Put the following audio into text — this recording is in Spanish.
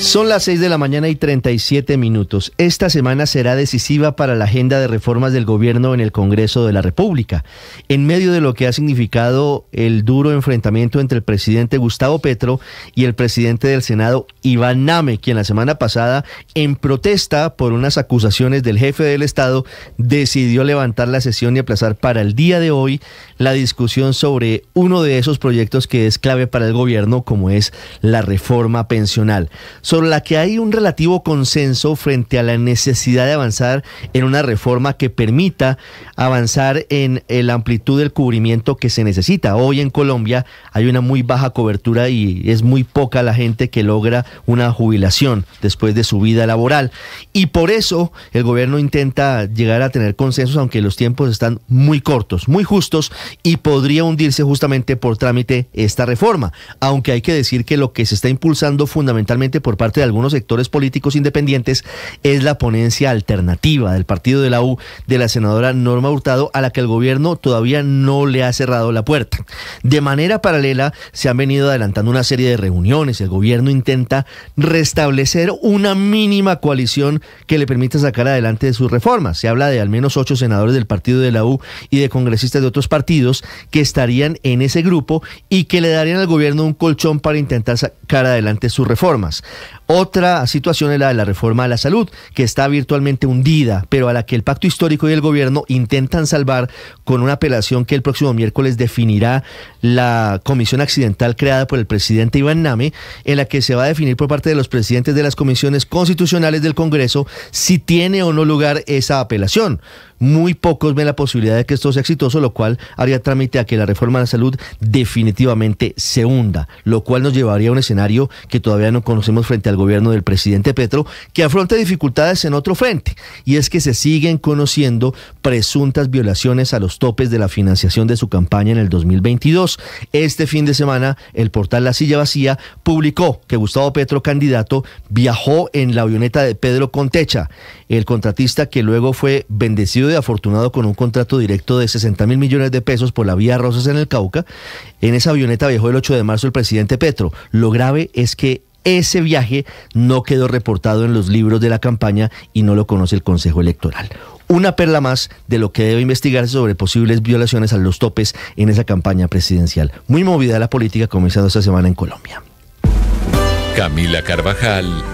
Son las 6 de la mañana y 37 minutos. Esta semana será decisiva para la agenda de reformas del gobierno en el Congreso de la República. En medio de lo que ha significado el duro enfrentamiento entre el presidente Gustavo Petro y el presidente del Senado, Iván Name, quien la semana pasada, en protesta por unas acusaciones del jefe del Estado, decidió levantar la sesión y aplazar para el día de hoy la discusión sobre uno de esos proyectos que es clave para el gobierno, como es la reforma pensional sobre la que hay un relativo consenso frente a la necesidad de avanzar en una reforma que permita avanzar en la amplitud del cubrimiento que se necesita. Hoy en Colombia hay una muy baja cobertura y es muy poca la gente que logra una jubilación después de su vida laboral. Y por eso el gobierno intenta llegar a tener consensos, aunque los tiempos están muy cortos, muy justos, y podría hundirse justamente por trámite esta reforma. Aunque hay que decir que lo que se está impulsando fundamentalmente por parte de algunos sectores políticos independientes es la ponencia alternativa del partido de la U de la senadora Norma Hurtado a la que el gobierno todavía no le ha cerrado la puerta. De manera paralela se han venido adelantando una serie de reuniones. El gobierno intenta restablecer una mínima coalición que le permita sacar adelante sus reformas. Se habla de al menos ocho senadores del partido de la U y de congresistas de otros partidos que estarían en ese grupo y que le darían al gobierno un colchón para intentar sacar adelante sus reformas. Otra situación es la de la reforma a la salud, que está virtualmente hundida, pero a la que el pacto histórico y el gobierno intentan salvar con una apelación que el próximo miércoles definirá la comisión accidental creada por el presidente Iván Name, en la que se va a definir por parte de los presidentes de las comisiones constitucionales del Congreso si tiene o no lugar esa apelación. Muy pocos ven la posibilidad de que esto sea exitoso, lo cual haría trámite a que la reforma de la salud definitivamente se hunda, lo cual nos llevaría a un escenario que todavía no conocemos frente al gobierno del presidente Petro, que afronta dificultades en otro frente, y es que se siguen conociendo presuntas violaciones a los topes de la financiación de su campaña en el 2022. Este fin de semana, el portal La Silla Vacía publicó que Gustavo Petro, candidato, viajó en la avioneta de Pedro Contecha, el contratista que luego fue bendecido y afortunado con un contrato directo de 60 mil millones de pesos por la vía Rosas en el Cauca. En esa avioneta viajó el 8 de marzo el presidente Petro. Lo grave es que ese viaje no quedó reportado en los libros de la campaña y no lo conoce el Consejo Electoral. Una perla más de lo que debe investigarse sobre posibles violaciones a los topes en esa campaña presidencial. Muy movida la política comenzando esta semana en Colombia. Camila Carvajal.